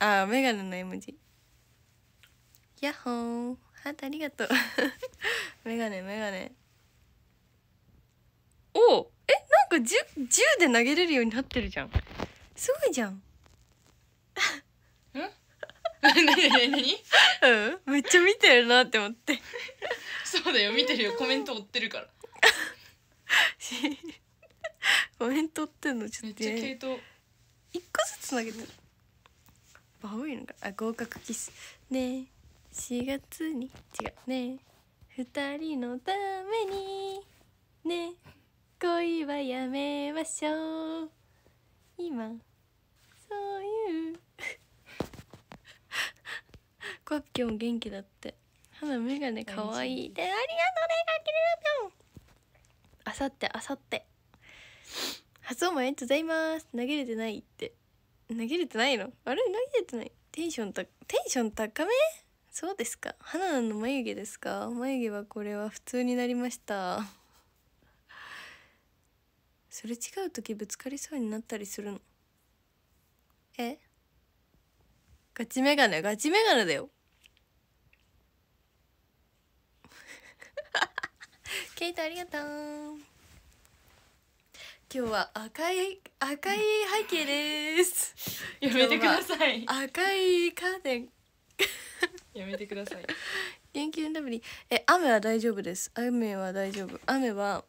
あメガネの絵文字やっほーハートありがとう メガネメガネおえなんか銃銃で投げれるようになってるじゃんすごいじゃん 何何何うんめっちゃ見てるなって思ってそうだよ見てるよコメント追ってるから コメント追ってんのちょっとめっちゃ系統一個ずつ投げてる葉多いのかあ合格キスね4月に違うね2人のためにね恋はやめましょう今そういうコッキョン元気だって花眼鏡かわいいでありがとうねかけるぴょんあさってあさって発音もありがとうございます投げれてないって投げれてないのあれ投げれてないテンションたテンション高めそうですか花菜の眉毛ですか眉毛はこれは普通になりましたそれ違う時ぶつかりそうになったりするのえガチメガネガチメガネだよ ケイトありがとう今日は赤い赤い背景です やめてください赤いカーテン やめてください 元気のためにえ雨は大丈夫です雨は大丈夫雨は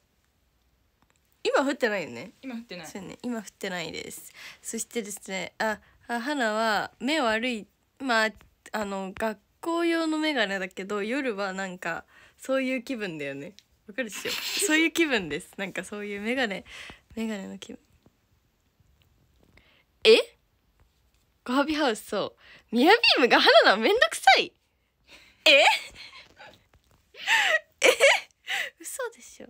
今降ってないよね今降ってないそうね今降ってないですそしてですねあ花は目悪いまああの学校用のメガネだけど夜はなんかそういう気分だよねわかるっしょそういう気分ですなんかそういうメガネ。メガネの気分えごはびハウスそうミヤビームが花なのめんどくさいええ嘘でしょ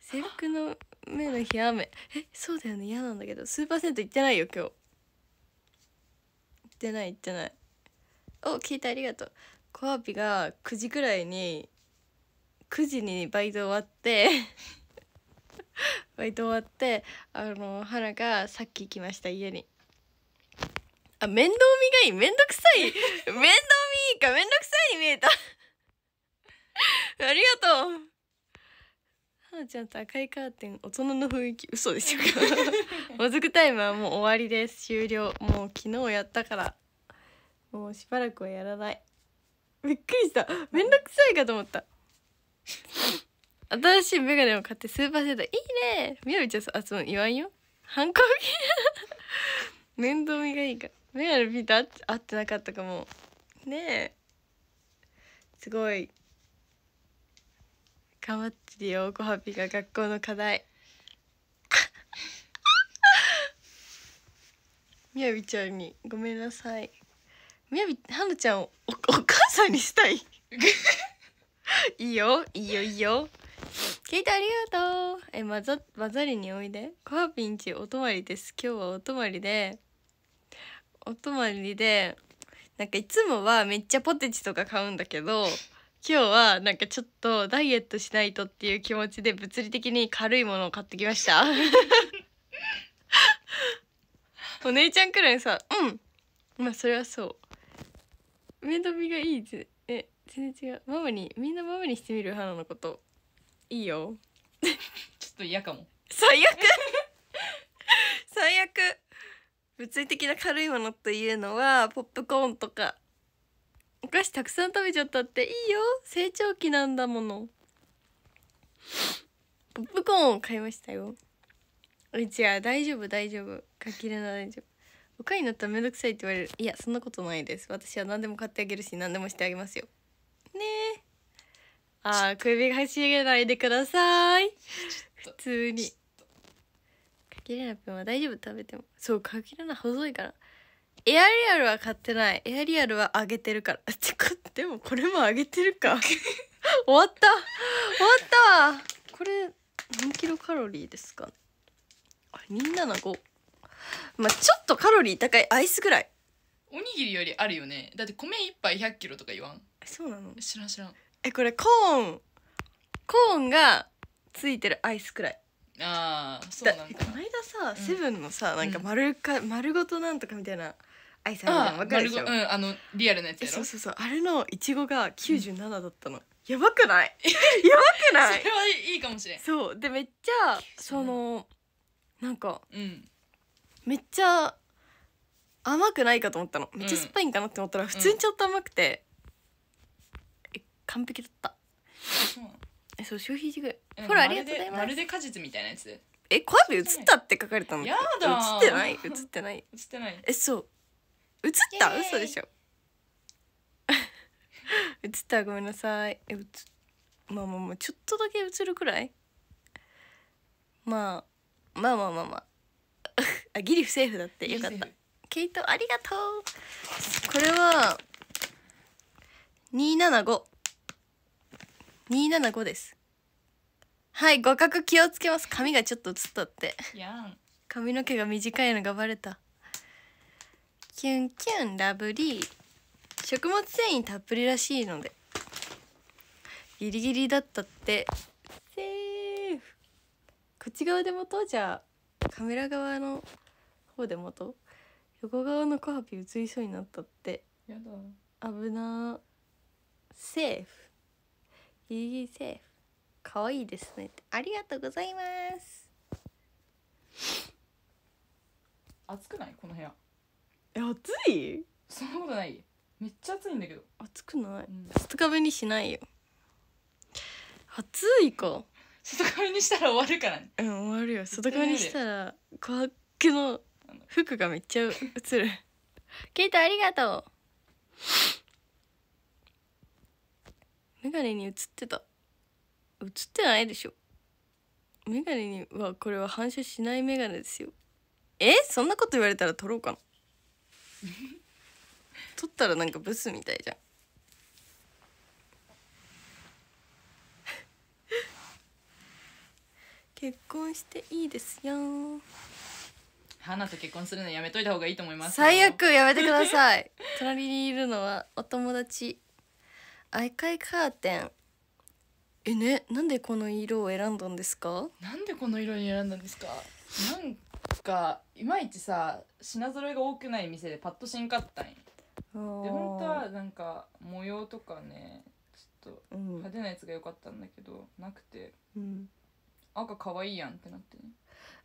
制服の目の日雨えそうだよね嫌なんだけどスーパーセント行ってないよ今日行ってない行ってないお聞いてありがとうコアピが9時くらいに9時にバイト終わって バイト終わってあの花がさっき行きました家にあ面倒見がいい面倒くさい 面倒見いいか面倒くさいに見えた ありがとう花ちゃんと赤いカーテン大人の雰囲気嘘でしょうかもずくタイムはもう終わりです終了もう昨日やったからもうしばらくはやらないびっくりしためんどくさいかと思った新しいメガネを買ってスーパーセンターいいねみやびちゃんあそう言わんよ反抗期 面倒見がいいからメガネピータ合ってなかったかもねえすごい頑張ってるよコハピが学校の課題 みやびちゃんにごめんなさいみやびはなちゃんをお母さんにしたい いいよいいよいいよ聞いてありがとうえ、まざ、まざりにおいで。コアピンチお泊まりです。今日はお泊まりで、お泊まりで、なんかいつもはめっちゃポテチとか買うんだけど、今日はなんかちょっとダイエットしないとっていう気持ちで物理的に軽いものを買ってきました。お姉ちゃんくらいさ、うん。まあそれはそう。面倒見がいいぜ。え、全然違う。ママに、みんなママにしてみる、花のこと。いいよちょっと嫌かも最悪最悪物理的な軽いものというのはポップコーンとかお菓子たくさん食べちゃったっていいよ成長期なんだものポップコーンを買いましたようちは大丈夫大丈夫書きれな大丈夫おかになったらめんどくさいって言われるいやそんなことないです私は何でも買ってあげるし何でもしてあげますよねえああ、首がしげないでください。普通に。かきれなくんは大丈夫食べても。そう、かきれな細いから。エアリアルは買ってない。エアリアルはあげてるから。ってか、でもこれもあげてるか。終わった終わったこれ、何キロカロリーですか、ね、あ、みんなの5。まあ、ちょっとカロリー高いアイスぐらい。おにぎりよりあるよね。だって米一杯100キロとか言わん。そうなの知らん知らん。えこれコーンコーンがついてるアイスくらいああそうなんこだの間さ、うんセブンのさなんか丸か丸ごとなんとかみたいなアイスあるじゃんかるでしょ、うんあのリアルなやつやろそうそうそうあれのいちごが97だったの、やばくない やばくないそれはいいかもしれんそうでめっちゃそのなんかうんめっちゃ甘くないかと思ったのめっちゃ酸っぱいんかなって思ったら、普通にちょっと甘くて、完璧だったえそう消費時間ほらありがとうございますまるで果実みたいなやつえこうや映ったって書かれたのやだー映ってない映ってない ってないえそう映った嘘でしょ 映ったごめんなさいえ映まあまあまあちょっとだけ映るくらいまあまあまあまあま ああギリフセーフだってよかったケイトありがとうこれは275 275ですはい互角気をつけます髪がちょっと映ったって髪の毛が短いのがバレたキュンキュンラブリー食物繊維たっぷりらしいのでギリギリだったってセーフこっち側で持とうじゃあカメラ側の方で持とう横側のコハピ映りそうになったってやだ危なセーフギリギリセーフ可愛いですねありがとうございます暑くないこの部屋え暑いそんなことないめっちゃ暑いんだけど暑くない、うん、外壁にしないよ暑いか外壁にしたら終わるからねうん終わるよ外壁にしたら琥珀の服がめっちゃ映る ケイトありがとうメガネに映ってた映ってないでしょメガネにはこれは反射しないメガネですよえそんなこと言われたら撮ろうかな 撮ったらなんかブスみたいじゃん 結婚していいですよ花と結婚するのやめといた方がいいと思います最悪やめてください隣にいるのはお友達赤いカーテンえねなんでこの色を選んだんですかなんでこの色に選んだんですかなんかいまいちさ品揃えが多くない店でパッとしんかったんで本当はなんか模様とかねちょっと派手なやつが良かったんだけど、うん、なくて、うん、赤可愛いやんってなってね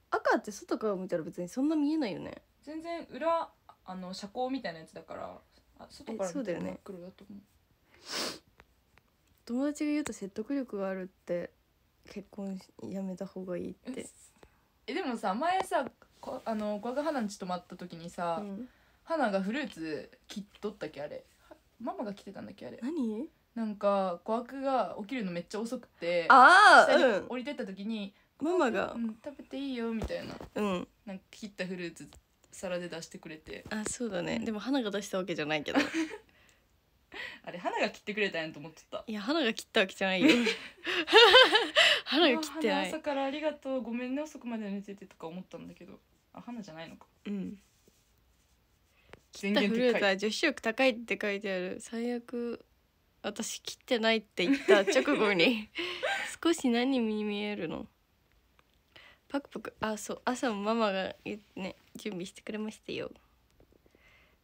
赤って外から見たら別にそんな見えないよね全然裏あの車高みたいなやつだからあ外から見たら真っ黒だと思う友達が言うと説得力があるって結婚やめた方がいいってえでもさ前さこあの小赤花んち泊まった時にさ、うん花がフルーツ切っとったっけあれママが来てたんだっけあれ何なんか琥悪が起きるのめっちゃ遅くてああ、降りてった時に「ママが、うん、食べていいよ」みたいな,、うん、なんか切ったフルーツ皿で出してくれてあそうだね、でも花が出したわけじゃないけど あれ花が切ってくれたんやと思ってたいや花が切ったわけじゃないよ 花が切ってない朝からありがとうごめんね遅くまで寝ててとか思ったんだけどあ花じゃないのかうん切ったフルーツは女子力高いって書いてある最悪私切ってないって言った直後に 少し何に見えるのパクパクあそう朝もママがね準備してくれましたよ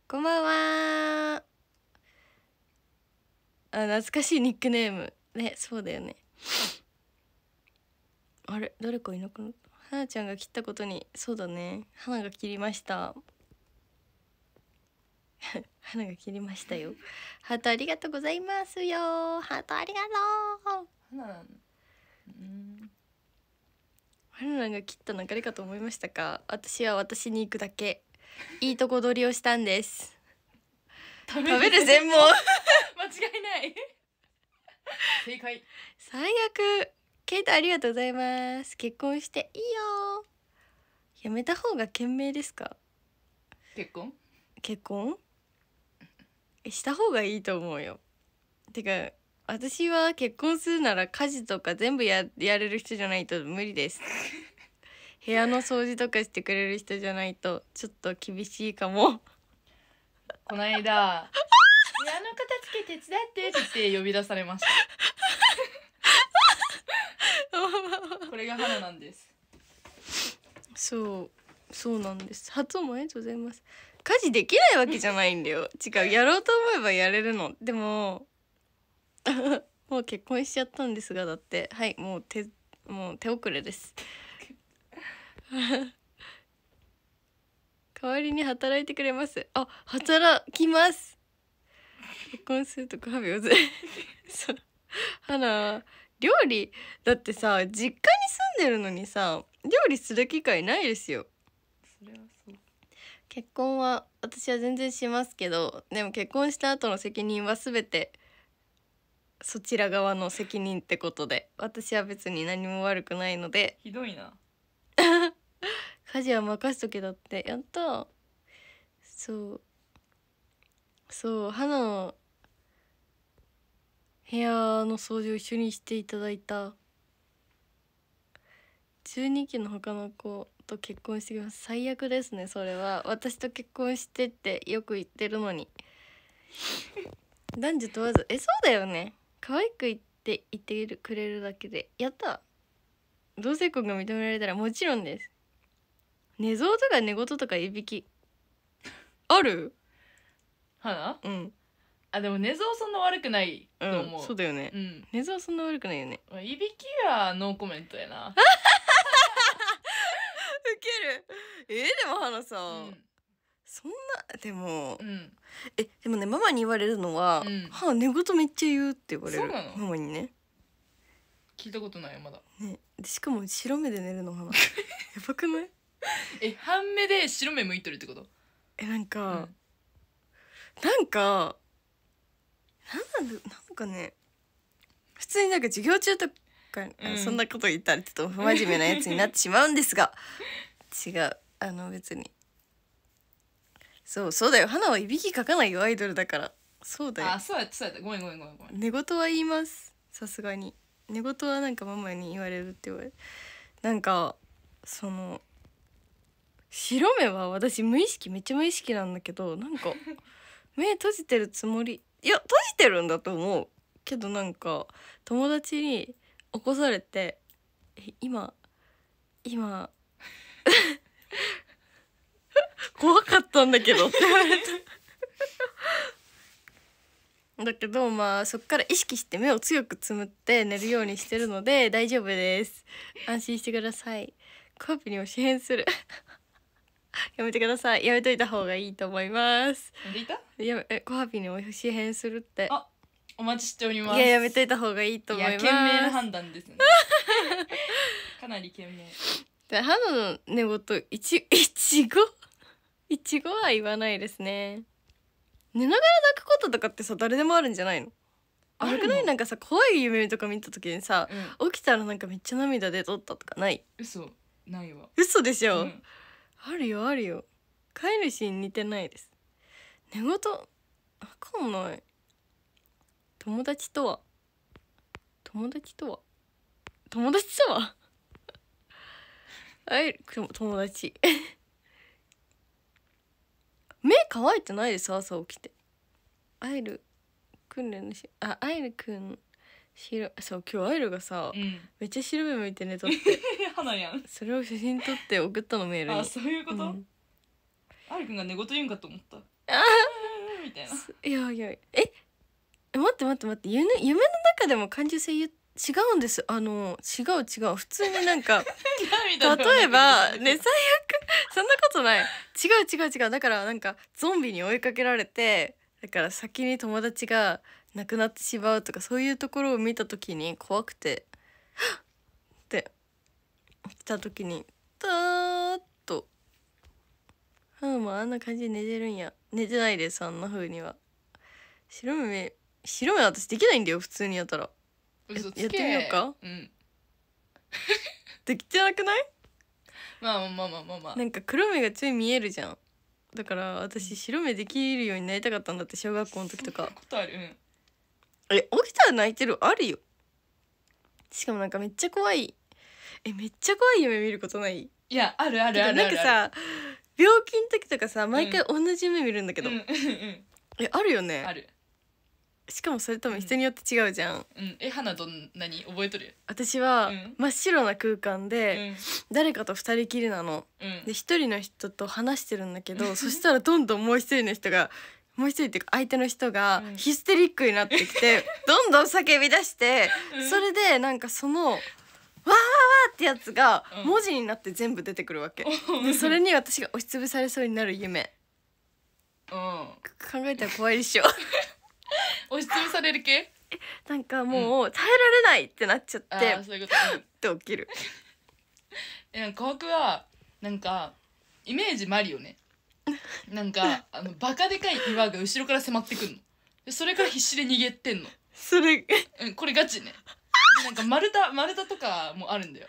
こんばんはあ懐かしいニックネームねそうだよねあれ誰かいなくなったはちゃんが切ったことにそうだね花が切りました 花が切りましたよハートありがとうございますよハートありがとう花うん花が切った流れかと思いましたか私は私に行くだけいいとこ取りをしたんです食べる全問 間違いない正解最悪ケイトありがとうございます結婚していいよやめた方が賢明ですか結婚結婚した方がいいと思うよてか私は結婚するなら家事とか全部ややれる人じゃないと無理です 部屋の掃除とかしてくれる人じゃないとちょっと厳しいかもこの間「部屋の片付け手伝って」って呼び出されました これが花なんですそうそうなんです初ありがとうございます家事できないわけじゃないんだよ違うやろうと思えばやれるのでも もう結婚しちゃったんですがだってはいもう手もう手遅れです 代わりに働いてくれますあ働きます結婚すると5秒ずそうあの料理だってさ実家に住んでるのにさ料理する機会ないですよそれはそう結婚は私は全然しますけどでも結婚した後の責任は全てそちら側の責任ってことで私は別に何も悪くないのでひどいな 家事は任しとけだってやったそうそう花の部屋の掃除を一緒にしていただいた12期の他の子と結婚してきます最悪ですねそれは私と結婚してってよく言ってるのに男女問わずえそうだよね可愛く言って言ってくれるだけでやった同性婚が認められたらもちろんです寝相とか寝言とかいびきある花うんあでも寝相そんな悪くないと思う、うん、そうだよね、うん、寝相そんな悪くないよねいびきはノーコメントやな受け るえー、でもはなさ、うん、そんなでも、うん、えでもねママに言われるのは「うん、はあ寝言めっちゃ言う」って言われるそうなのママにね聞いたことないよまだ、ね、しかも白目で寝るの花 やばくない え半目で白目向いとるってことえなんか、うん、なんかなんなんかね普通になんか授業中とか、うん、そんなこと言ったらちょっと不真面目なやつになってしまうんですが 違うあの別にそうそうだよ花はいびきかかないよアイドルだからそうだよあそうやったそうやったごめんごめんごめん寝言は言いますさすがに寝言はなんかママに言われるって言われなんかその白目は私無意識めっちゃ無意識なんだけどなんか 目閉じてるつもりいや閉じてるんだと思うけどなんか友達に起こされて「今今 怖かったんだけど」って言われただけどまあそっから意識して目を強くつむって寝るようにしてるので大丈夫です安心してくださいコープにも支援する やめてくださいやめといた方がいいと思いますやめたやえコハピにお支援するってあお待ちしておりますいややめといた方がいいと思います賢明な判断ですね かなり賢明で花の寝言いちいちごいちごは言わないですね寝ながら泣くこととかってさ誰でもあるんじゃないの悪くないなんかさ怖い夢とか見た時にさ、うん、起きたらなんかめっちゃ涙出とったとかない嘘ないわ嘘でしょ、うんあるよあるよ飼い主に似てないです寝言わかんない友達とは友達とは友達とは会 える友達 目乾いてないです朝起きて会える訓練のしあ会えるくんひろそう今日アイルがさ、うん、めっちゃ白目向いて寝とって 花やんそれを写真撮って送ったのメールにあそういうこと、うんアイルくんが寝言言うんかと思ったあみたいないやいやえ待って待って待って夢夢の中でも感受性言って違うんですあの違う違う普通になんか 例えばね最悪そんなことない違う違う違うだからなんかゾンビに追いかけられてだから先に友達がなくなってしまうとかそういうところを見た時に怖くて「っ!」て来た時にたーっと「ああまああんな感じで寝てるんや寝てないですあんな風には」白目白目私できないんだよ普通にやったらやってみようか、うん、できてなくないまあまあまあまあまあなんか黒目がつい見えるじゃんだから私白目できるようになりたかったんだって小学校の時とか、うん、あれ起きたら泣いてるあるよしかもなんかめっちゃ怖いえめっちゃ怖い夢見ることないいやあるあるあるなんかさ病気の時とかさ毎回同じ夢見るんだけど、えあるよねあるしかもそれとも人によって違うじゃん、うん、え花どんなに覚えとる私は真っ白な空間で誰かと二人きりなの、で一人の人と話してるんだけど、そしたらどんどんもう一人の人がもう一人っていうか相手の人がヒステリックになってきて、うん、どんどん叫び出してそれでなんかその「わーわーわー」ってやつが文字になって全部出てくるわけ、うん、それに私が押しつぶされそうになる夢、うん、考えたら怖いでしょ 押しつぶされる系なんかもう耐えられないってなっちゃって、うん、そういうこと、って起きる えなんか僕はなんかイメージマリオね なんかあのバカでかい岩が後ろから迫ってくんのそれから必死で逃げてんの、それうん、これガチねなんか丸太丸太とかもあるんだよ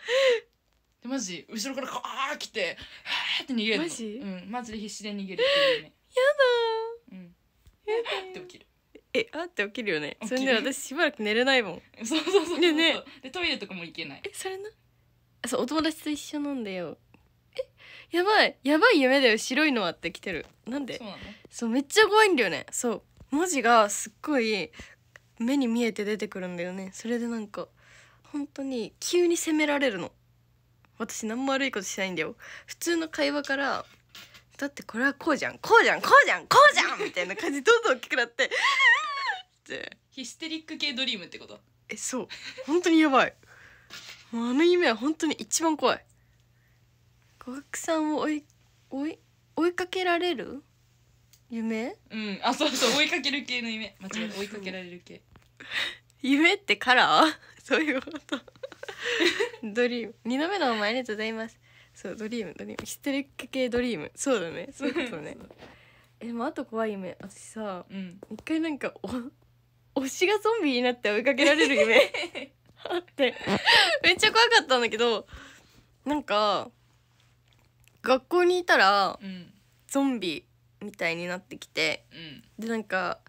でマジ後ろからこう来てはーって逃げるのマジうん、マジで必死で逃げるっていうねやだーって起きるえあって起きるよねそれで私しばらく寝れないもんそうそうそうそうねでトイレとかも行けないえそれなそうお友達と一緒なんだよやばいやばい夢だよ白いのは」って来てるなんでそうなそうめっちゃ怖いんだよねそう文字がすっごい目に見えて出てくるんだよねそれでなんか本当に急に責められるの私何も悪いことしないんだよ普通の会話から「だってこれはこうじゃんこうじゃんこうじゃんこうじゃん」みたいな感じどんどん大きくなってって ヒステリック系ドリームってことえそう本当にやばいもうあの夢は本当に一番怖い小悪さんを追い追い追いかけられる夢うんあそうそう追いかける系の夢間違えた追いかけられる系 夢ってカラー そういうこと ドリーム二度目のお前ありがとうございますそうドリームドリームヒステリック系ドリームそうだねそういうことねえでもあと怖い夢私さ、うん、一回なんかお推しがゾンビになって追いかけられる夢あってめっちゃ怖かったんだけどなんか学校にいたらうんゾンビみたいになってきてうんでなんか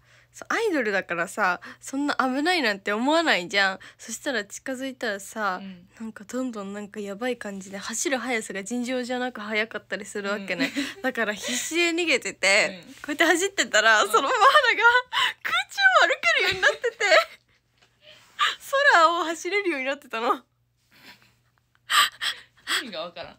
アイドルだからさそんな危ないなんて思わないじゃんそしたら近づいたらさ、うんなんかどんどんなんかやばい感じで走る速さが尋常じゃなく速かったりするわけね、だから必死で逃げてて、うんこうやって走ってたら、そのまま花が空中を歩けるようになってて空を走れるようになってたの。意味がわからん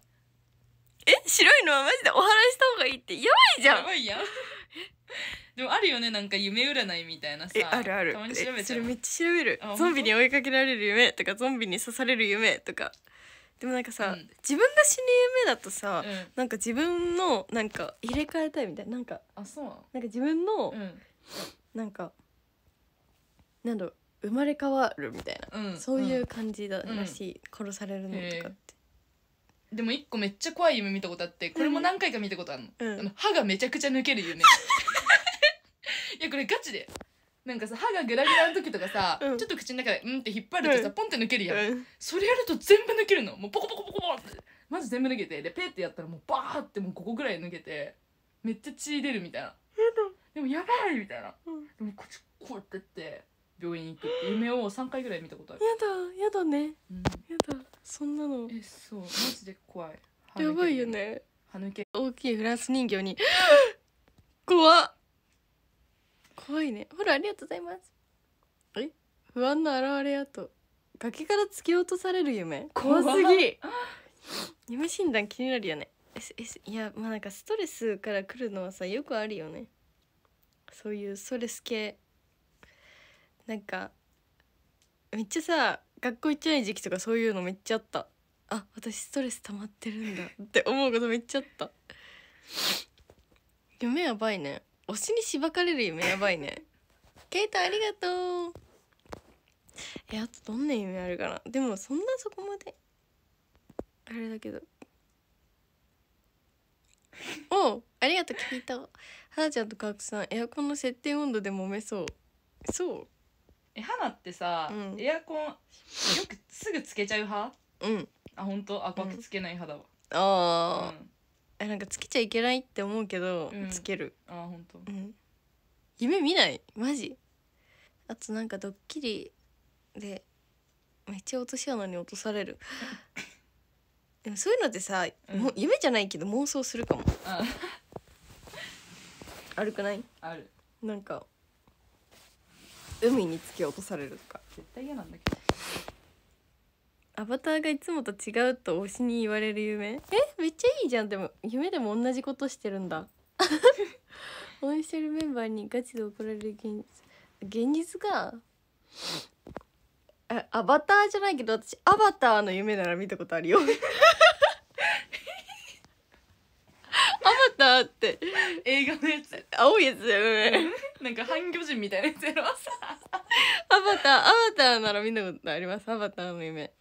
え白いのはマジでお話した方がいいってやばいじゃんやばいやん でもあるよねなんか夢占いみたいなさえあるあるたまに調べそれめっちゃ調べるゾンビに追いかけられる夢とかゾンビに刺される夢とかでもなんかさ、うん、自分が死ぬ夢だとさ、うん、なんか自分のなんか入れ替えたいみたいななんかあそうなんか自分の、うん、なんかなんだろう生まれ変わるみたいな、うん、そういう感じだらしい、殺されるのとかって。でも一個めっちゃ怖い夢見たことあってこれも何回か見たことあるのうんの、歯がめちゃくちゃ抜ける夢 いやこれガチでなんかさ歯がグラグラの時とかさ、うん、ちょっと口の中でうんって引っ張るとさ、ポンって抜けるやん、うん、それやると全部抜けるのもうポコポコポコポコってまず全部抜けてでペってやったらもうバーってもうここぐらい抜けてめっちゃ血出るみたいなでもやばいみたいな、でもこっちこうやってって病院行くって夢を3回ぐらい見たことあるやだやだね、うん、やだそんなのえそうマジで怖いやばいよね歯抜け大きいフランス人形に 怖怖いねほらありがとうございますえ不安の表れやと崖から突き落とされる夢怖すぎ夢診断気になるよねいやまあなんかストレスから来るのはさよくあるよねそういうストレス系なんかめっちゃさ学校行っちゃい時期とかそういうのめっちゃあったあ私ストレス溜まってるんだ って思うことめっちゃあった夢やばいね推しにしばかれる夢やばいねケイトありがとうえあとどんな夢あるかなでもそんなそこまであれだけどおありがとう聞いたはなちゃんとかくさんエアコンの設定温度で揉めそうそうえ花ってさ、うんエアコンよくすぐつけちゃう派うんあ本当あくつけない派だわ、うんああ、えなんかつけちゃいけないって思うけど、うんつける、あ本当うん、夢見ないマジあとなんかドッキリでめっちゃ落とし穴に落とされる でもそういうのってさ、うんもう夢じゃないけど妄想するかもあ悪くないあるなんか海に突き落とされるとか絶対嫌なんだけどアバターがいつもと違うと推しに言われる夢えめっちゃいいじゃんでも夢でも同じことしてるんだ応援 してるメンバーにガチで怒られる現実現実がアバターじゃないけど私アバターの夢なら見たことあるよ ったって映画のやつ青いやつだよね なんか半魚人みたいなやつやろ アバターアバターなら見たことありますアバターの夢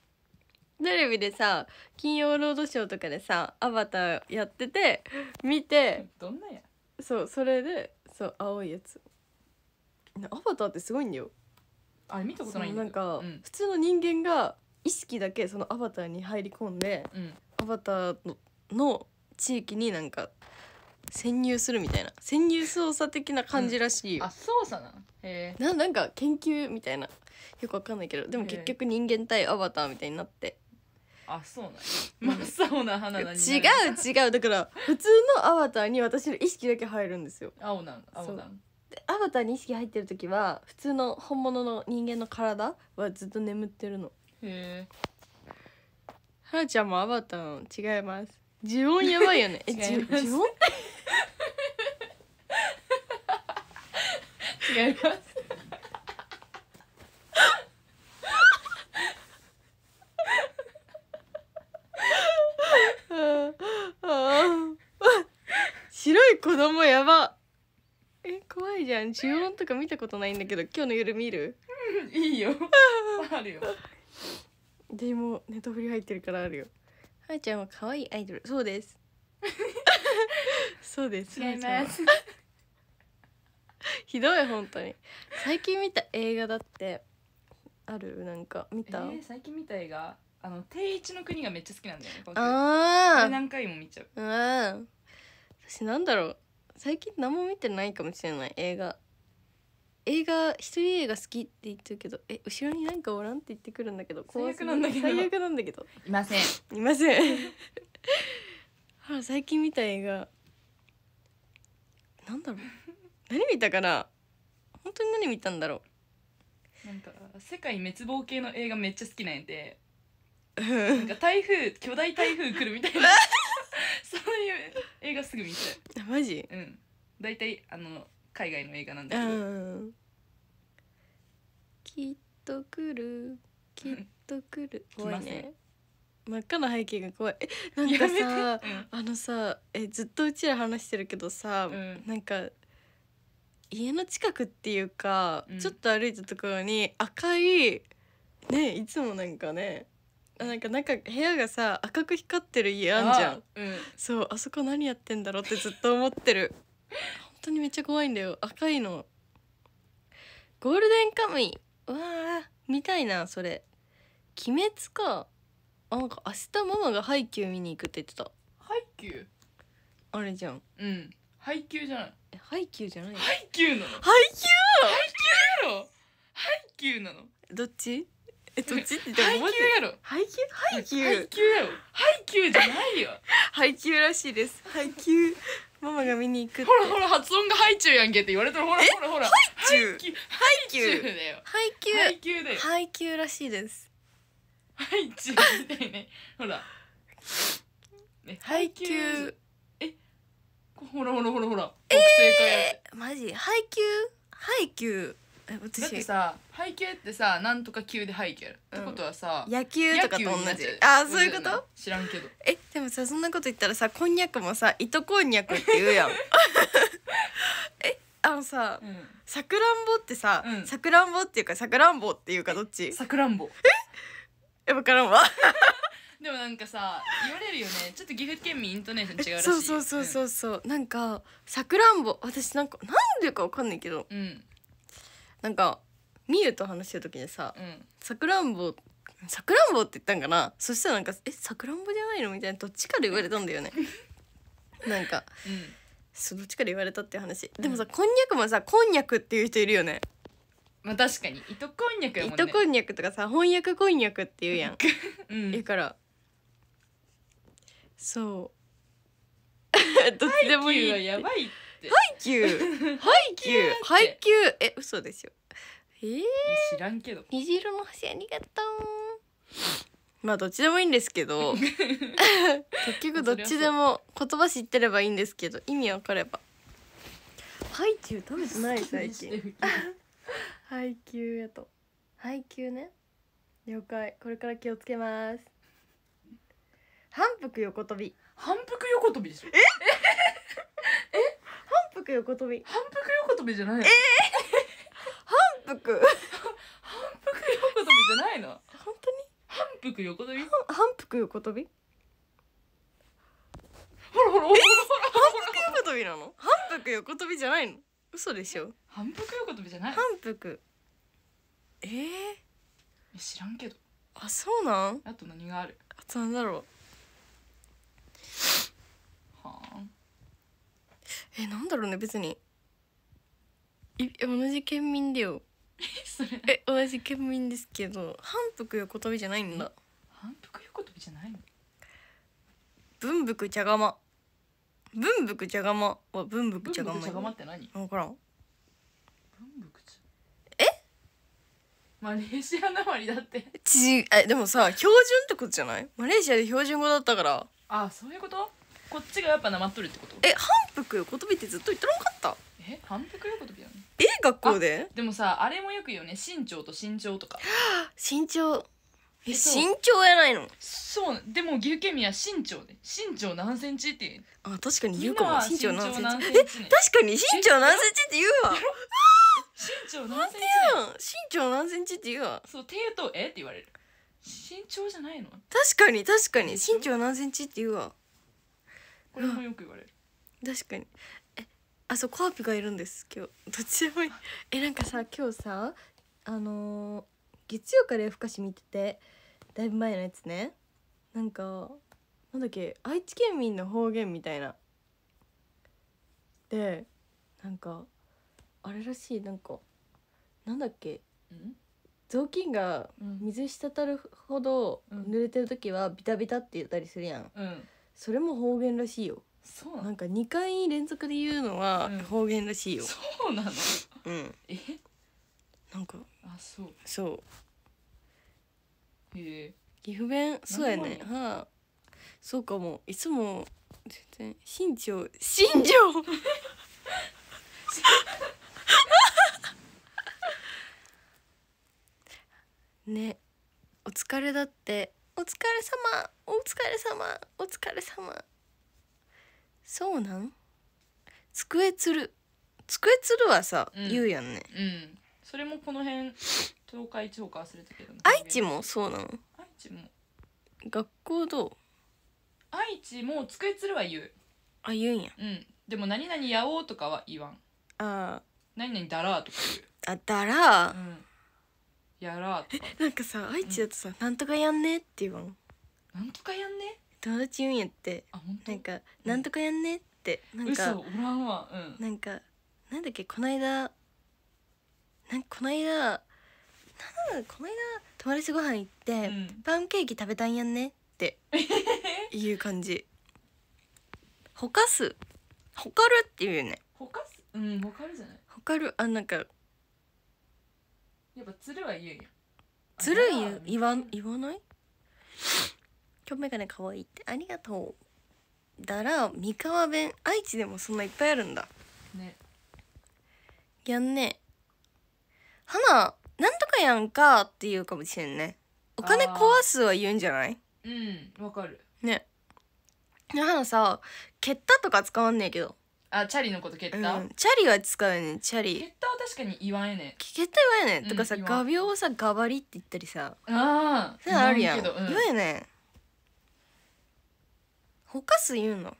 テレビでさ金曜ロードショーとかでさアバターやってて見てどんなやそうそれでそう青いやつアバターってすごいんだよあれ見たことないんだなんか、うん、普通の人間が意識だけそのアバターに入り込んで、うん、アバターの地域になんか潜入するみたいな潜入捜査的な感じらしいあそうさなへえななんか研究みたいなよくわかんないけどでも結局人間対アバターみたいになってあそうなん真っ青な花違うだに違うだから普通のアバターに私の意識だけ入るんですよ青なん青なんでアバターに意識入ってる時は普通の本物の人間の体はずっと眠ってるのへえはなちゃんもアバターの違います呪音やばいよねえ呪音って違います白い子供やばえ怖いじゃん呪音とか見たことないんだけど今日の夜見るいいよあるよでもネットフリ入ってるからあるよはいちゃんは可愛いアイドルそうです そうです違いますひどい本当に最近見た映画だってあるなんか見た、えー、最近見た映画あの定一の国がめっちゃ好きなんだよねああ何回も見ちゃううん私なんだろう最近何も見てないかもしれない映画映画一人映画好きって言ってるけどえ後ろになんかおらんって言ってくるんだけど最悪なんだけど最悪なんだけどいませんいません 最近見た映画なんだろう何見たかな本当に何見たんだろうなんか世界滅亡系の映画めっちゃ好きなんやでなんか台風巨大台風来るみたいな そういう映画すぐ見てあマジうん大体あの海外の映画なんだけどきっと来るきっと来る 怖いね真っ赤な背景が怖い なんかやめてあのさえずっとうちら話してるけどさ、うんなんか家の近くっていうか、うん、ちょっと歩いたところに赤いねいつもなんかねなんかか部屋がさ赤く光ってる家あんじゃん、うん、そうあそこ何やってんだろうってずっと思ってる本当にめっちゃ怖いんだよ赤いのゴールデンカムイわあ見たいなそれ鬼滅かあなんか明日ママがハイキュー見に行くって言ってたハイキューあれじゃんうんハイキューじゃないえハイキューじゃないハイキューなのハイキューハイキューやろハイキューなのどっちえどっちってハイキューやろハイキューハイキューハイキューやろハイキューじゃないよハイキューらしいですハイキューママが見に行くほらほら発音がハイチュウやんけって言われてるほらほらほらハイチューハイキューハイキューハイキューだよハイキューらしいですハイチュウみたいねほらハイキューほらほらほらほら。ええー、マジ配給配給。だってさ配給ってさなんとか級で配給、うん、ってことはさ野球とかと同じあそういうこと知らんけどえでもさそんなこと言ったらさこんにゃくもさ糸こんにゃくって言うやん えあのさ、さくらんぼってさ、さくらんぼっていうかさくらんぼっていうかどっちさくらんぼええ分からんわ でもなんかさ言われるよねちょっと岐阜県民イントネーション違うらしいそうそうそうそうそう、なんかさくらんぼ私なんかなんでかわかんないけどうんなんかみゆと話してる時にささくらんぼさくらんぼって言ったんかなそしたらなんか「えさくらんぼじゃないの?」みたいなどっちかで言われたんだよね なんかうんそどっちから言われたっていう話でもさ、こんにゃくもさこんにゃくっていう人いるよねまあ確かに糸こんにゃくやもんね糸こんにゃくとかさ翻訳こんにゃくって言うやん、う言うんからそうどっちでもいいやばいってハイキューハイキューハイキューえ嘘ですよえー、知らんけど虹色の星ありがとうまあどっちでもいいんですけど 結局どっちでも言葉知ってればいいんですけど意味わかればハイキュー食べてない最近ハイキューやとハイキューね了解これから気をつけます反復横跳び反復横跳びでしょええ反復横跳び反復横跳びじゃないのえ反復反復横跳びじゃないの本当に反復横跳び反復横跳びほらほらほら反復横跳びなの反復横跳びじゃないの嘘でしょ反復横跳びじゃない反復えー、知らんけどあそうなんあと何があるあとなんだろうえなんだろうね別にい同じ県民でよえ同じ県民ですけど反復横跳びじゃないんだ反復横跳びじゃないの文福茶釜文福茶釜は文福茶釜茶釜って何分からん文福茶えマレーシアなまりだってちえでもさ標準ってことじゃないマレーシアで標準語だったからあそういうことこっちがやっぱなまっとるってことえ反復よことびってずっと言ってなかったえ反復よことびやのえ学校ででもさあれもよく言うよね身長と身長とか身長 え身長やないのそうでも岐阜県民は身長で身長何センチってあ確かに言うかも身長何センチえ確かに身長何センチって言うわ身長何センチ身長何センチって言うわそうて言うとえって言われる身長じゃないの確かに確かに身長何センチって言うわこれもよく言われる 確かにえあそうコアピがいるんです今日 どっちでもいい えなんかさ今日さあのー、月曜から夜更かし見ててだいぶ前のやつねなんかなんだっけ愛知県民の方言みたいなでなんかあれらしいなんかなんだっけ雑巾が水滴るほど濡れてる時はビタビタって言ったりするやん、うんそれも方言らしいよそうななんか二回連続で言うのは方言らしいよ、そうなのうんえなんかあそうそうへえ岐阜弁そうやねはあそうかもいつも全然新庄新庄 ねお疲れだってお疲れ様お疲れ様お疲れ様そうなん机つる机つるはさ、うん、言うやんねうんそれもこの辺東海地方か忘れたけど、愛知もそうなの愛知も学校どう愛知も机つるは言うあ言うんやうんでも何々やおうとかは言わんああ何々だらーとか言うあだらー、うんやらとかなんかさ愛知だとさ「なんとかやんね」って言わんなんとかやんね友達言うんやってあ本当なんか「なんとかやんね」ってなんか嘘おらんわうんなんかなんだっけこの間なんこの間なんこの間友達ご飯行って、うんパンケーキ食べたんやんねっていう感じほかすほかるっていうねほかすうんほかるじゃないほかるあなんかやっぱつるは言うやんつる言う言わん言わない今日眼鏡ネ可愛いってありがとうだら三河弁愛知でもそんないっぱいあるんだねやんね花なんとかやんかっていうかもしれんねお金壊すは言うんじゃないうんわかるねね花さ「蹴った」とか使わんねえけどあチャリのこと蹴った、うん、チャリは使うねチャリ蹴ったは確かに言わんよね蹴った言わんね、ん、とかさ画鋲をさガバリって言ったりさああそうあるやん、うん、言わんねほかす言うの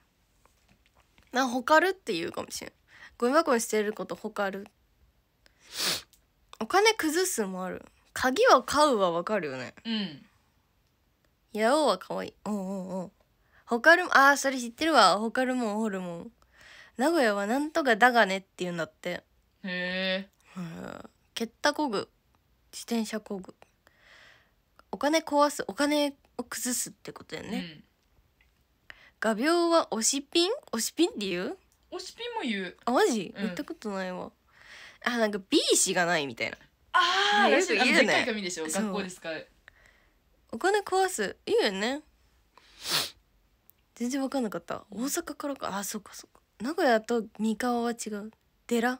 なほかるって言うかもしれんゴミ箱に捨てることほかるお金崩すもある鍵は買うはわかるよねうんやおうは可愛いおうんうんうん。ほかるああそれ知ってるわほかるもんおるもん名古屋はなんとかだがねって言うんだってへえ蹴った工具自転車工具お金壊すお金を崩すってことだよね、うん、画鋲は押しピン押しピンって言う押しピンも言うあマジ、言ったことないわあなんか B 氏がないみたいなああ、ね、よく言うね学校ですかお金壊す言うよね全然分かんなかった大阪からかあそうかそうか名古屋と三河は違う寺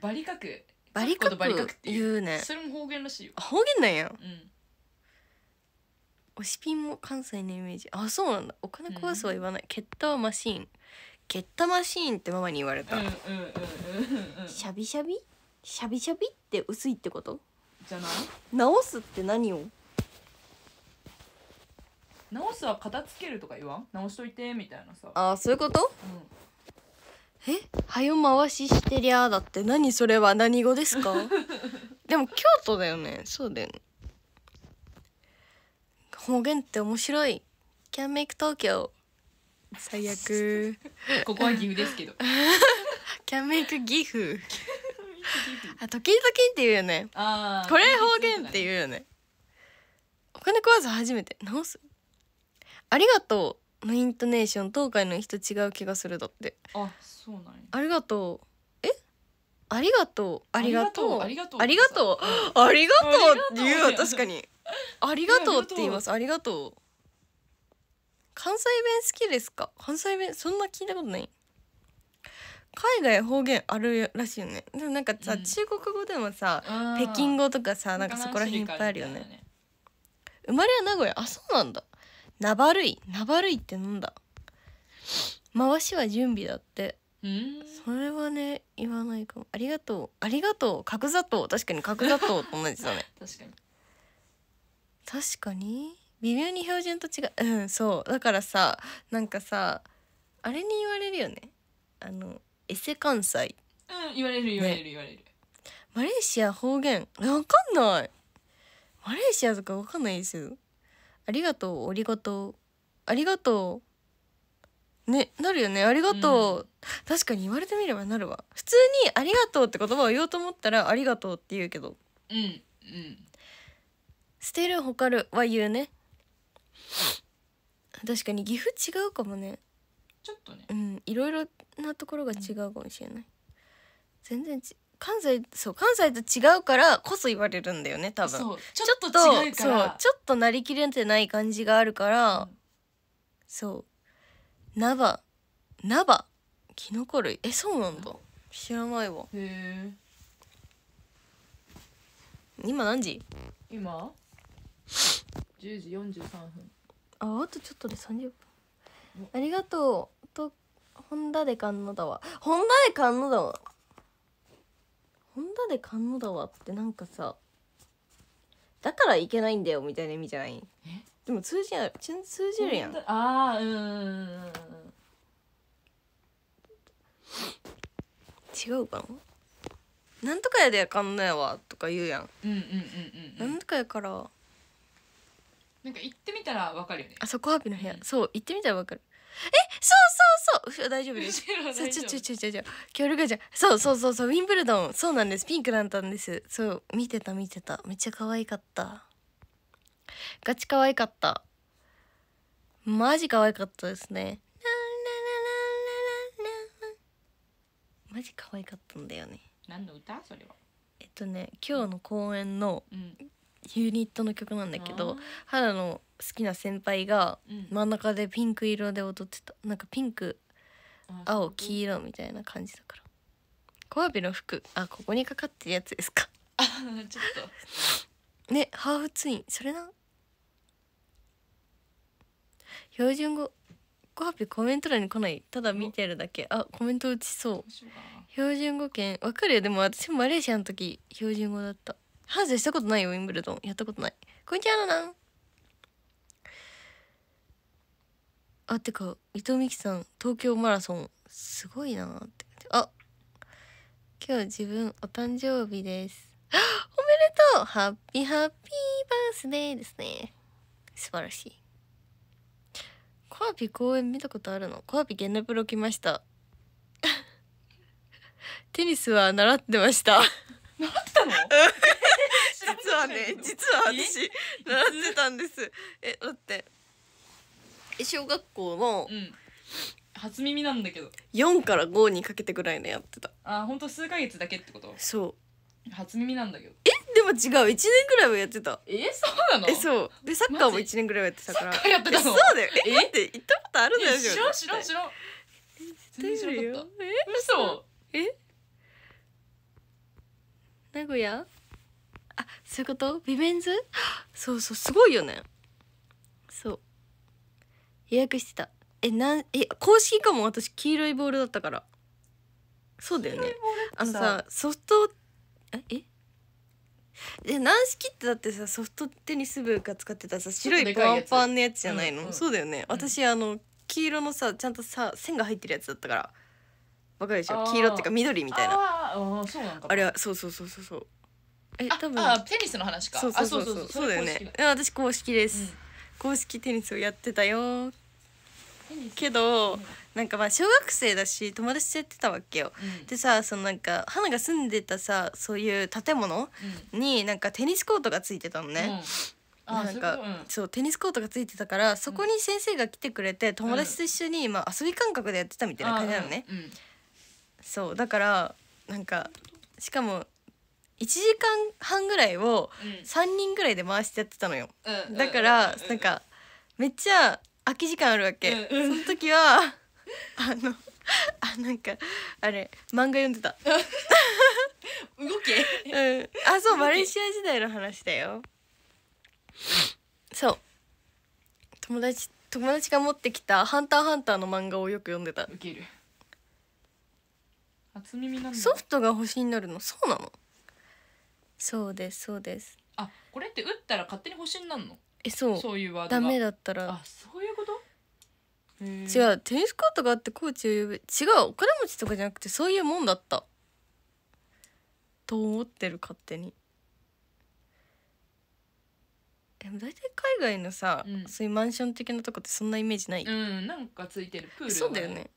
バリカクバリカクバリカクって言うねそれも方言らしいよ方言なんやうん推しピンも関西のイメージあそうなんだお金壊すは言わない、うん、ケッタはマシーンケったマシーンってママに言われたしゃびしゃびしゃびしゃびって薄いってことじゃない直すって何を直すは片付けるとか言わん直しといてみたいなさああそういうことうんえはよ回ししてりゃーだって何それは何語ですか でも京都だよねそうだよね方言って面白い Can make Tokyo 最悪 ここは岐阜ですけど Can make 岐阜あ時々って言うよねあこれ方言って言うよねお金食わず初めて直すありがとうのイントネーション東海の人違う気がするだってあそうなんやありがとうえありがとうありがとうありがとうありがとうありがとうって言うわ確かにありがとうって言いますありがとう関西弁好きですか関西弁そんな聞いたことない海外方言あるらしいよねでもなんかさ、うん、中国語でもさ北京語とかさなんかそこら辺いっぱいあるよね、ね、生まれは名古屋あそうなんだナバルイナバルイってなんだ回しは準備だってそれはね言わないかもありがとうありがとう角砂糖確かに角砂糖と同じだね 確かに確かに微妙に標準と違ううんそうだからさなんかさあれに言われるよねあのエセ関西うん言われる言われる、言われるマレーシア方言わかんないマレーシアとかわかんないですよありがとう、ありがとう、ありがとう。ね、なるよね。ありがとう。うん、確かに言われてみればなるわ。普通にありがとうって言葉を言おうと思ったらありがとうって言うけど。うん、うん。捨てる、ほかるは言うね。確かに岐阜違うかもね。ちょっとね。うん、いろいろなところが違うかもしれない。全然う。関西そう関西と違うからこそ言われるんだよね多分そうちょっと違うからちょっとなりきれてない感じがあるから、うん、そうナバナバキノコ類えそうなんだ知らないわへえ今何時今10時43分ああとちょっとで30分ありがとうと本田でかんのだわホンダでかんのだわホンダで買うのだわってなんかさだからいけないんだよみたいな意味じゃないでも通じる通じるやんああうん違うかななんとかやでやかんのやわとか言うやんうんうんうんうん、うん、なんとかやからなんか行ってみたらわかるよねあそこハッの部屋、うん、そう行ってみたらわかるそうそうそう大丈夫です後ろ大丈夫ちょちょちょちょちょ今日ゃそうそうそうそうウィンブルドンそうなんですピンクだったんですそう見てた見てためっちゃ可愛かったガチ可愛かったマジ可愛かったですねマジ可愛かったんだよね何の歌それはえっとね今日の公演のユニットの曲なんだけど原の好きな先輩が真ん中でピンク色で踊ってた、うん、なんかピンク青黄色みたいな感じだからコアビの服あここにかかってるやつですか ちょっとねハーフツインそれな標準語コハピコメント欄に来ないただ見てるだけあコメント打ちそう標準語圏わかるよでも私もマレーシアの時標準語だったハーしたことないよウィンブルドンやったことないこんにちはロらんあてか伊藤美希さん東京マラソンすごいなってあ今日自分お誕生日です おめでとうハッピーハッピーバースデーですね素晴らしいコアピ公園見たことあるのコアピゲネプロ来ました テニスは習ってました 習ったの はね実は私習ってたんですえだって小学校の、うん初耳なんだけど4から5にかけてぐらいのやってたあ本当数ヶ月だけってことそう初耳なんだけどえでも違う1年ぐらいはやってたえそうなのえそうでサッカーも1年ぐらいやってたからサッカーやってたそうだよええって行ったことあるんだよ知らん知ら知ら知らなかっえ嘘え名古屋あそういうことビメンズそうそうすごいよねそう予約してたえなんえ公式かも私黄色いボールだったからそうだよねあのさソフトええ軟式ってだってさソフトテニス部が使ってたさ白いパンパンのやつじゃないの、うんうん、そうだよね、私あの黄色のさちゃんとさ線が入ってるやつだったからわかるでしょ黄色っていうか緑みたいなああそうなんかあれはそうそうそうそうそうえ多分あテニスの話かそうそうそうそうそうだよね私公式です、うん、公式テニスをやってたよけど、うん、なんかまあ小学生だし友達とやってたわけよ、うん、でさそのなんか花が住んでたさそういう建物になんかテニスコートがついてたのね、なんかそうテニスコートがついてたからそこに先生が来てくれて友達と一緒に、まあ、遊び感覚でやってたみたいな感じなのね、そうだからなんかしかも1時間半ぐらいを3人ぐらいで回してやってたのよ、うん、だからなんかめっちゃ空き時間あるわけ、うんその時はあのあなんかあれ漫画読んでた 動け、うん、あそうマレーシア時代の話だよそう友達友達が持ってきた「ハンターハンター」の漫画をよく読んでたウケる初耳なんソフトが星になるのそうなのそうですそうですあこれって打ったら勝手に星になるのえそうそういうワードダメだったらあそういうこと違うテニスコートがあってコーチを呼ぶ違うお金持ちとかじゃなくてそういうもんだったと思ってる勝手にでも大体海外のさ、うんそういうマンション的なとこってそんなイメージない、うんなんかついてるプールそうだよね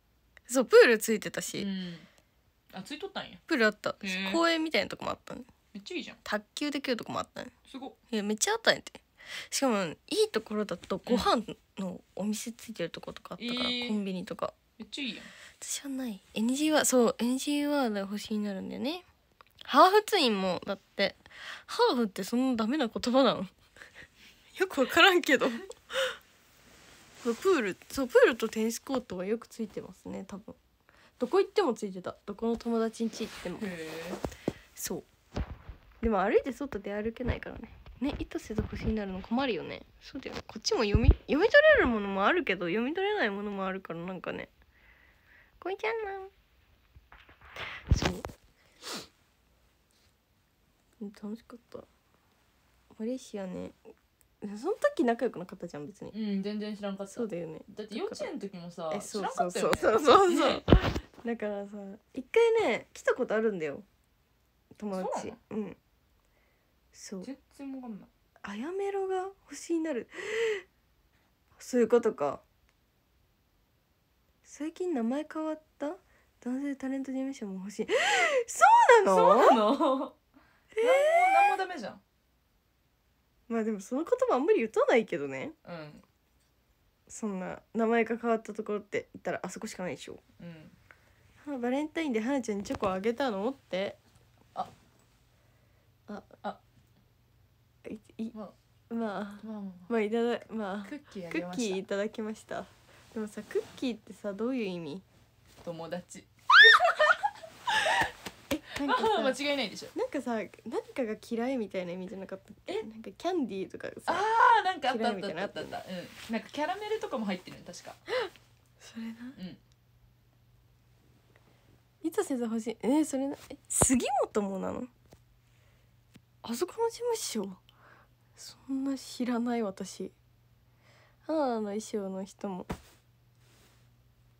そうプールついてたし、うんあついとったんやプールあった公園みたいなとこもあったねめっちゃいいじゃん卓球できるとこもあったねすごいやめっちゃあったねってしかもいいところだとご飯のお店ついてるとことかあったから、コンビニとかめっちゃいいやん私はない NG ワードそう NG ワードが欲しいになるんだよねハーフツインもだってハーフってそんなダメな言葉なの よくわからんけどそうプールそうプールとテニスコートはよくついてますね多分どこ行ってもついてたどこの友達に家行ってもへえそうでも歩いて外で歩けないからねね意図せず星になるの困るよねそうだよこっちも読み読み取れるものもあるけど読み取れないものもあるからなんかねこいちゃんなそう楽しかった嬉しいよアねその時仲良くなかったじゃん別にうん全然知らんかったそうだよねだって幼稚園の時もさえそうそうそうそうそうそうだからさ一回ね来たことあるんだよ友達うんそう全然わかんないあやめろが星になるそういうことか最近名前変わった男性タレント事務所も欲しい そうなのそうなのえー、何もダメじゃんまあでもその言葉あんまりとたないけどねうんそんな名前が変わったところって言ったらあそこしかないでしょ、うん、バレンタインではなちゃんにチョコあげたのってあああいままあまあまあいただまあクッキーあクッキーいただきましたでもさクッキーってさどういう意味友達 なんまかあ間違いないでしょなんかさ何かが嫌いみたいな意味じゃなかったっけえなんかキャンディーとかあさあなんかあったあったあったあったうんなんかキャラメルとかも入ってる確かそれなうんいつせず欲しいえそれなえ杉本もなのあそこの事務所そんな知らない私あ田の衣装の人も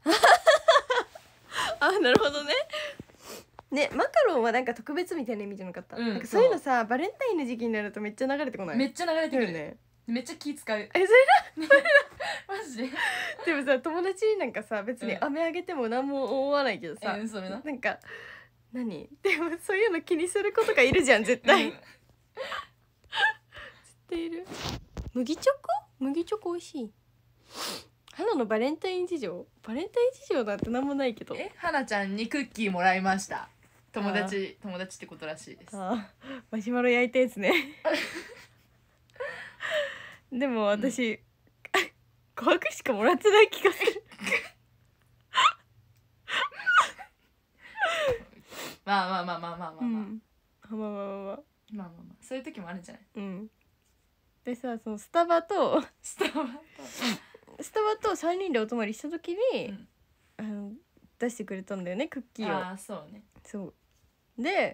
あなるほどねねマカロンはなんか特別みたいな意味じゃなかった、うん、なんかそういうのさバレンタインの時期になるとめっちゃ流れてこないめっちゃ流れてくるねめっちゃ気使うえそれだ マジででもさ友達になんかさ別に飴あげても何も思わないけどさ、うん、なんか何でもそういうの気にする子とかいるじゃん絶対、うんている麦チョコ麦チョコ美味しい花のバレンタイン事情バレンタイン事情なんて何もないけどえ花ちゃんにクッキーもらいました友達友達ってことらしいですマシュマロ焼いたやつね でも私、うん、琥珀しかもらってない気がする まあまあまあまあまあまあまあ、うん、まあまあまあまあまあまあそういう時もあるんじゃないうんでさそのスタバと スタバとスタバと3人でお泊まりした時に、あの出してくれたんだよねクッキーを。ああそうねそうで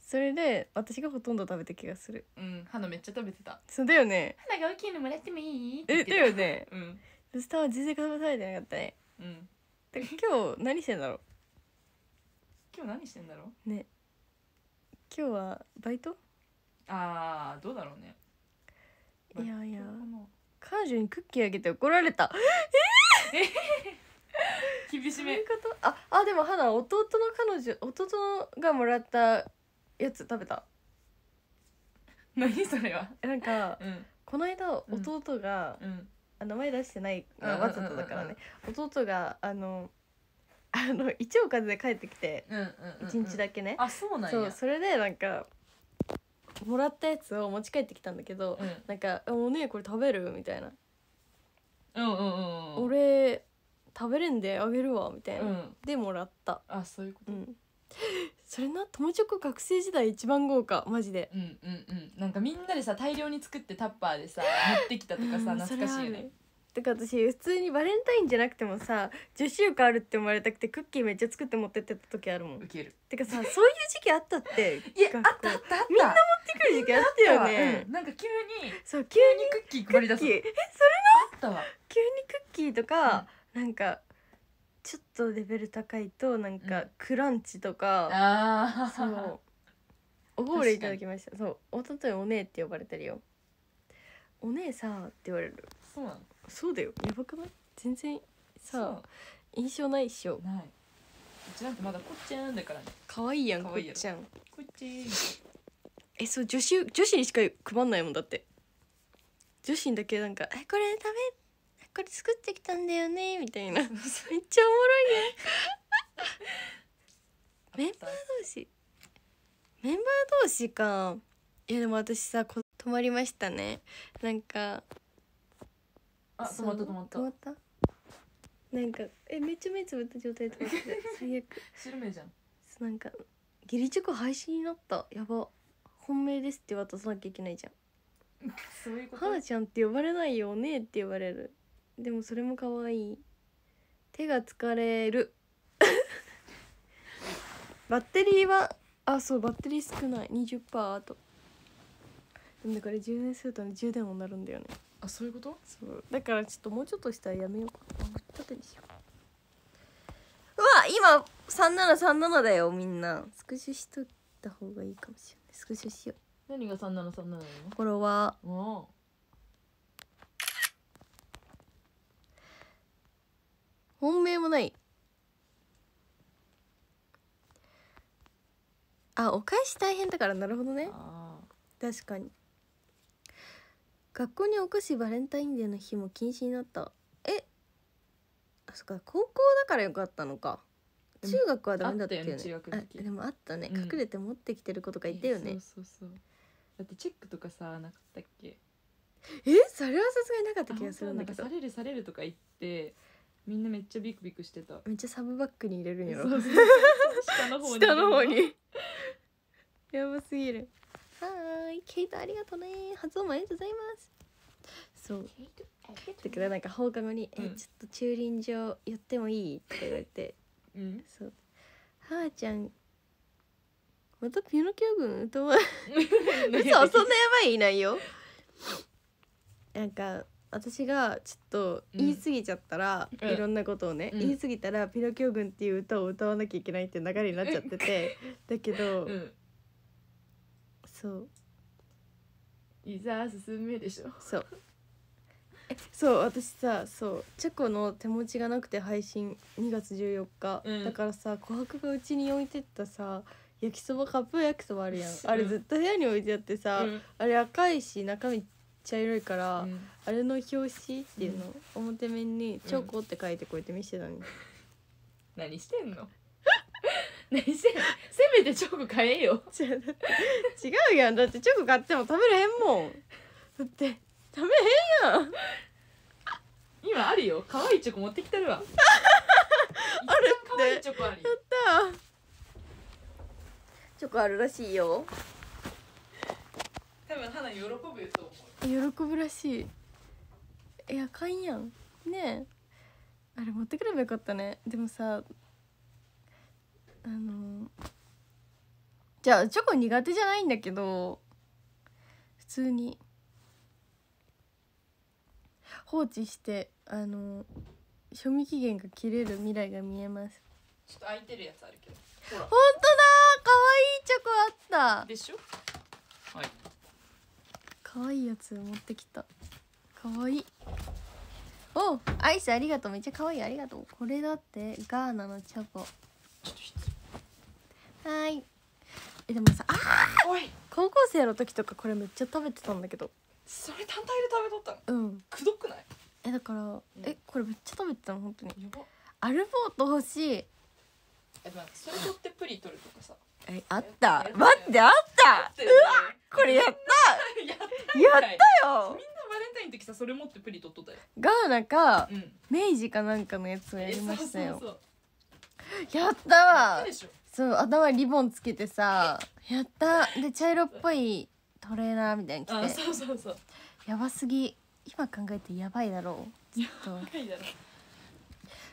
それで私がほとんど食べた気がするうん花めっちゃ食べてたそうだよね花が大きいのもらってもいいえっだよねうんスタバ全然食べされてなかったねうんだから今日何してんだろう今日何してんだろうね今日はバイトああどうだろうねいやいや彼女にクッキーあげて怒られたえー、厳しめああでも花弟の彼女弟がもらったやつ食べた何それはなんか、うん、この間弟が、うん、あ名前出してないわざとだからね、弟があのあの一応風で帰ってきて一、日だけねあそうなんそうそれでなんかもらったやつを持ち帰ってきたんだけど、うんなんか「お姉これ食べる?」みたいなうんうんうん「俺食べれんであげるわ」みたいな、うんでもらったあそういうこうとん それな友チョコ学生時代一番豪華マジでうんうんうんなんかみんなでさ大量に作ってタッパーでさ 持ってきたとかさうん懐かしいよねだから私普通にバレンタインじゃなくてもさ10週間あるって思われたくてクッキーめっちゃ作って持ってってた時あるもんウケるてかさそういう時期あったっていやあったあったあったみんな持ってくる時期あったよね、なんか急にそう急にクッキー配り出すえそれなあった急にクッキーとか、なんかちょっとレベル高いとなんかクランチとか、ああそうおごれいただきましたそうおとといお姉って呼ばれてるよお姉さって言われるそうなのそうだよやばくない全然さ印象ないっしょないうちなんてまだこっちゃんだからね可愛いやん可こ愛いっちゃんこっちえそう女子女子にしか配んないもんだって女子にだけなんか「えこれ食べこれ作ってきたんだよね」みたいなめっちゃおもろいね メンバー同士メンバー同士かいやでも私さこまりましたねなんかあ止まった止まった止まったなんかえめっちゃ目つぶった状態で止まって最悪 る目じゃんなんか「義理チョコ廃止になったやば本命です」って渡さなきゃいけないじゃん そういう「こと花ちゃんって呼ばれないよね」って呼ばれるでもそれも可愛い手が疲れる バッテリーはあそうバッテリー少ない20%あとだかられ充電するとね充電もなるんだよねあそういうことそうだからちょっともうちょっとしたらやめようかな縦にしよううわ今3737だよみんなスクショしとった方がいいかもしれないスクショしよう何が3737なのフォロワー本命もないあお返し大変だからなるほどね確かに学校にお菓子バレンタインデーの日も禁止になったえあそっか高校だからよかったのか中学はダメだったよねあでもあったね、うん、隠れて持ってきてる子とかいたよね、そうそうそうだってチェックとかさなかったっけえそれはさすがになかった気がするんだけどされるされるとか言ってみんなめっちゃビクビクしてためっちゃサブバッグに入れるんやろ下の方に やばすぎるはいケイトありがとうね発音もありがとうございますそうだからなんか放課後に「うん、えちょっと駐輪場寄ってもいい?」って言われて、うん、そう「はーちゃんまたピノキオ軍とは 嘘そんなやばいいないよなんか私がちょっと言い過ぎちゃったら、うん、いろんなことをね、うん、言い過ぎたら「ピノキオ軍」っていう歌を歌わなきゃいけないって流れになっちゃってて、だけど、そういざ進めでしょそうそう私さそうチェコの手持ちがなくて配信2月14日、うんだからさ琥珀がうちに置いてったさ焼きそばカップ焼きそばあるやんあれずっと部屋に置いてあってさ、うんあれ赤いし中身茶色いから、うんあれの表紙っていうの、表面に「チョコ」って書いてこうやって見せてたのに、何してんの何し せめてチョコ買えよ違うやんだってチョコ買っても食べれへんもんだって食べへんやん今あるよ可愛いチョコ持ってきてるわ あるって可愛いチョコあるやったチョコあるらしいよ多分花喜ぶと思う喜ぶらしいいやかんやんねえあれ持ってくればよかったねでもさあのじゃあチョコ苦手じゃないんだけど普通に放置してあの賞味期限が切れる未来が見えますちょっと空いてるやつあるけどほら本当だ可愛いチョコあったでしょはい可愛いやつ持ってきた可愛いおアイスありがとうめっちゃ可愛いありがとうこれだってガーナのチョコちょっとはいえでもさあおい高校生の時とかこれめっちゃ食べてたんだけどそれ単体で食べとったのうんくどくないえだから、えこれめっちゃ食べてたの本当にやばアルフォート欲しいえでもそれ取ってプリ取るとかさえあった待ってあったうわこれやったやったやったよみんなバレンタインの時さそれ持ってプリ取っとったよガーナか、うん、明治かなんかのやつをやりましたよそうそうそうやったわそう頭リボンつけてさやったで茶色っぽいトレーナーみたいに着てそうそうそうやばすぎ今考えてやばいだろうやばいだろ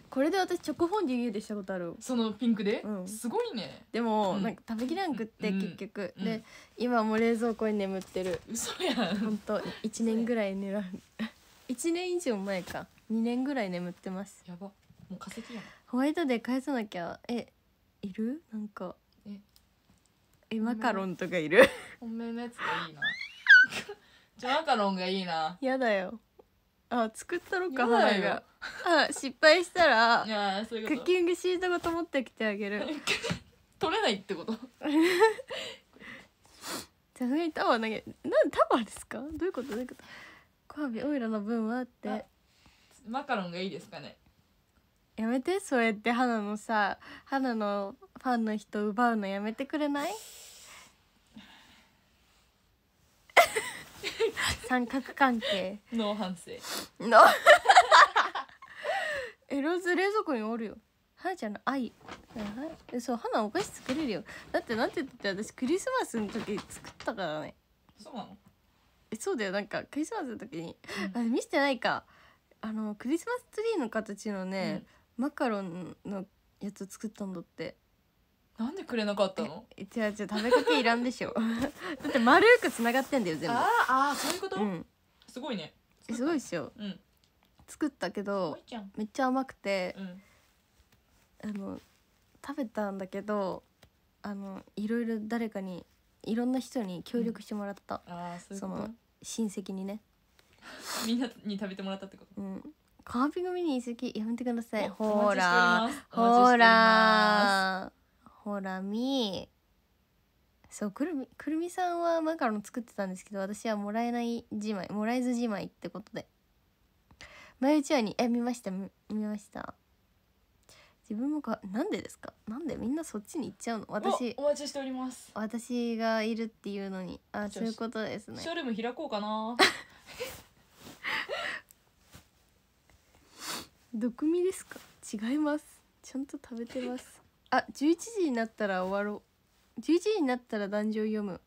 これで私チョコフォンデュ家でしたことあるそのピンクで、うん、すごいねでも、うん、なんか食べきらんくって結局、うん、で今も冷蔵庫に眠ってる嘘やんほんと1年ぐらい寝る。1 年以上前か2年ぐらい眠ってますやばもう化石やんホワイトデー返さなきゃえいるなんかえマカロンとかいる本命のやつがいいな じゃマカロンがいいなやだよあ作ったろか花があ失敗したらクッキングシートごと持ってきてあげる 取れないってこと じゃあにタワー投げなんタワーですかどういうことどういうことコアビオイラの分はってマカロンがいいですかねやめてそうやって花のさ花のファンの人奪うのやめてくれない 三角関係ノー反省のエ ロズ冷蔵庫におるよ花ちゃんの愛そう花お菓子作れるよだってなんて言って私クリスマスの時作ったからねそうなのえそうだよなんかクリスマスの時に、うん、あ見せてないかあのクリスマスツリーの形のね、うんマカロンのやつ作ったんだってなんでくれなかったの違う違う食べかけいらんでしょ だって丸くつながってんだよ全部ああそういうこと、うん、すごいねすごいっしょ、うん、作ったけどめっちゃ甘くて、うん、あの食べたんだけどあのいろいろ誰かにいろんな人に協力してもらった、うん、その親戚にね みんなに食べてもらったってこと、うん、カービングミニ好きやめてくださいほらほらほらみそうくるみくるみさんはマカロン作ってたんですけど私はもらえないじまいもらえずじまいってことで前内ちにえ見ました見ました自分もかなんでですかなんでみんなそっちに行っちゃうの私お待ちしております私がいるっていうのにあそういうことですねショールーム開こうかな 毒味ですか違いますちゃんと食べてます あ11時になったら終わろう11時になったら壇上読む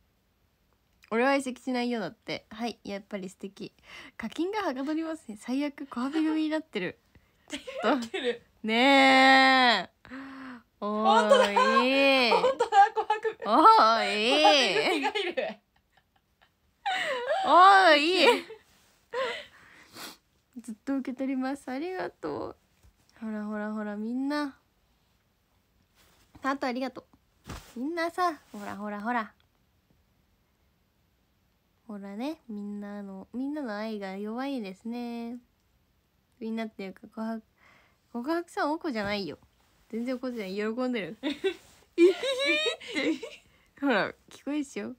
俺は移籍しないよだってはいやっぱり素敵課金がはかどりますね最悪小雨組になってる ちょっとねえおーい本当だ本当だ小白組おーい小白組がいるおーい ずっと受け取りますありがとうほらほらほらみんなあとありがとうみんなさほらほらほらほらねみんなのみんなの愛が弱いですねみんなっていうか告白告白さんおこじゃないよ全然おこじゃない喜んでるほら聞こえっしょ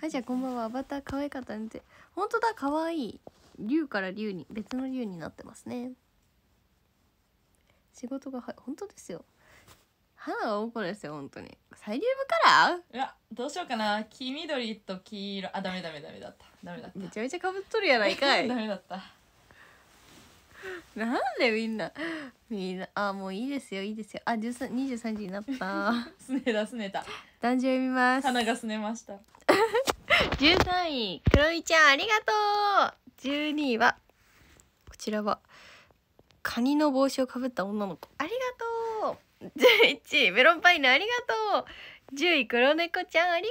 はいじゃあこんばんはアバター可愛かったねって本当だ可愛い竜から竜に別の竜になってますね仕事がは本当ですよ花が多くですよ本当にサイリウムカラーいやどうしようかな黄緑と黄色あダメダメダメだったダメだっためちゃめちゃかぶっとるやないかい ダメだったなんでみんなみんなあもういいですよいいですよあ十三二十三時になったすねだすねた男女読みます花がすねました 十三位クロミちゃんありがとう12位はこちらはカニの帽子をかぶった女の子ありがとう11位メロンパイナありがとう10位黒猫ちゃんありが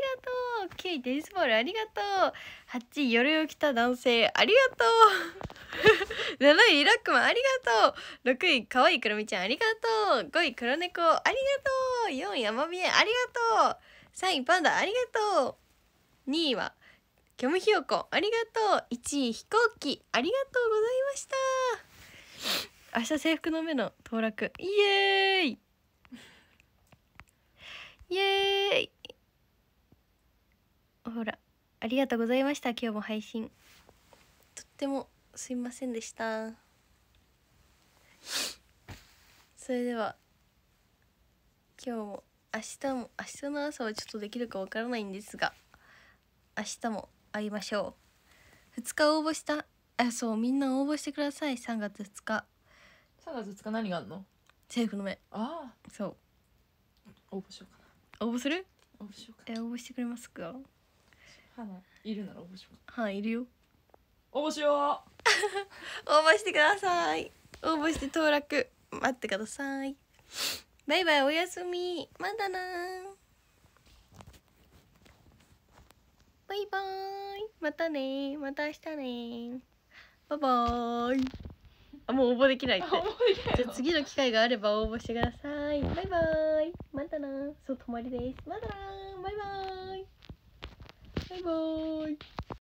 とう9位テニスボールありがとう8位夜を着た男性ありがとう7位リラックマンありがとう6位かわいいくるみちゃんありがとう5位黒猫ありがとう4位アマビエありがとう3位パンダありがとう2位はキョムひよこありがとう1位飛行機ありがとうございました明日制服の目の当落イエーイイエーイほらありがとうございました今日も配信とってもすいませんでしたそれでは今日も明日も明日の朝はちょっとできるかわからないんですが明日も会いましょう2日応募したあそうみんな応募してください3月2日3月2日何があるの制服の目ああそう応募しようかな応募する応募しようかえ応募してくれますか花いるなら応募しようかはいいるよ応募しよう 応募してください応募して登録待ってくださいバイバイおやすみまだなバイバーイまたねまた明日ねバイバーイあもう応募できないってじゃ次の機会があれば応募してくださいバイバーイまたなそう泊まりですまたなバイバーイバイバーイ